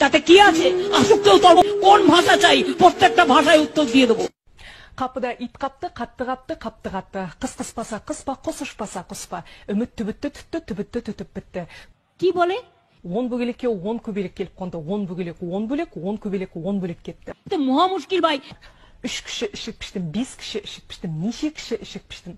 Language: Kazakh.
তাতে কি আছে আসুক কেউ তর্ক কোন ভাষা চাই প্রত্যেকটা ভাষায় উত্তর দিয়ে দেবো қапыда ит қапты қатты қапты қапты қатты қыс қыспаса қыспа ұшпаса құспа үміт түбітті түтті түбітті түтіп бітті ки боле он бөгелекке он көбелек келіп қонды он бөгелек он бөлек он көбелек он бөлек кетті мұға үш кіші ішік піштім бес кіші ішік піштім неше кіші ішік піштім